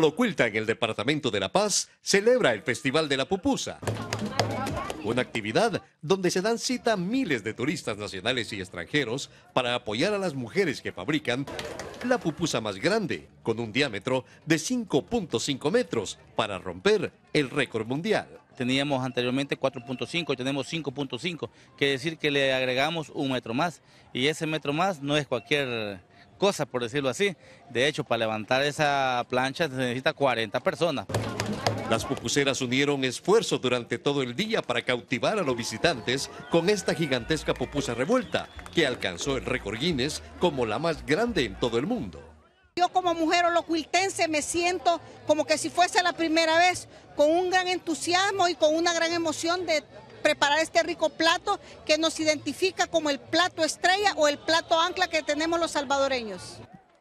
lo oculta en el Departamento de La Paz, celebra el Festival de la Pupusa. Una actividad donde se dan cita miles de turistas nacionales y extranjeros para apoyar a las mujeres que fabrican la pupusa más grande, con un diámetro de 5.5 metros, para romper el récord mundial. Teníamos anteriormente 4.5 y tenemos 5.5, quiere decir que le agregamos un metro más. Y ese metro más no es cualquier cosas, por decirlo así. De hecho, para levantar esa plancha se necesita 40 personas. Las pupuseras unieron esfuerzos durante todo el día para cautivar a los visitantes con esta gigantesca pupusa revuelta, que alcanzó el récord Guinness como la más grande en todo el mundo. Yo como mujer holocuiltense me siento como que si fuese la primera vez, con un gran entusiasmo y con una gran emoción de preparar este rico plato que nos identifica como el plato estrella o el plato ancla que tenemos los salvadoreños.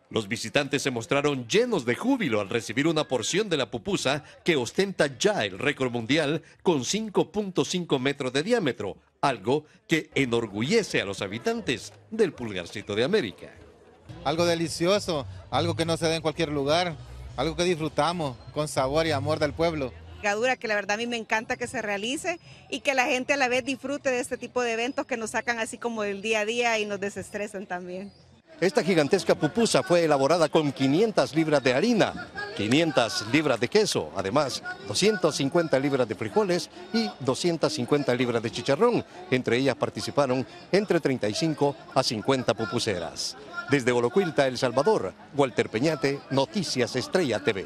Los visitantes se mostraron llenos de júbilo al recibir una porción de la pupusa que ostenta ya el récord mundial con 5.5 metros de diámetro, algo que enorgullece a los habitantes del Pulgarcito de América. Algo delicioso, algo que no se da en cualquier lugar, algo que disfrutamos con sabor y amor del pueblo que la verdad a mí me encanta que se realice y que la gente a la vez disfrute de este tipo de eventos que nos sacan así como del día a día y nos desestresan también. Esta gigantesca pupusa fue elaborada con 500 libras de harina, 500 libras de queso, además 250 libras de frijoles y 250 libras de chicharrón. Entre ellas participaron entre 35 a 50 pupuseras. Desde Olocuilta, El Salvador, Walter Peñate, Noticias Estrella TV.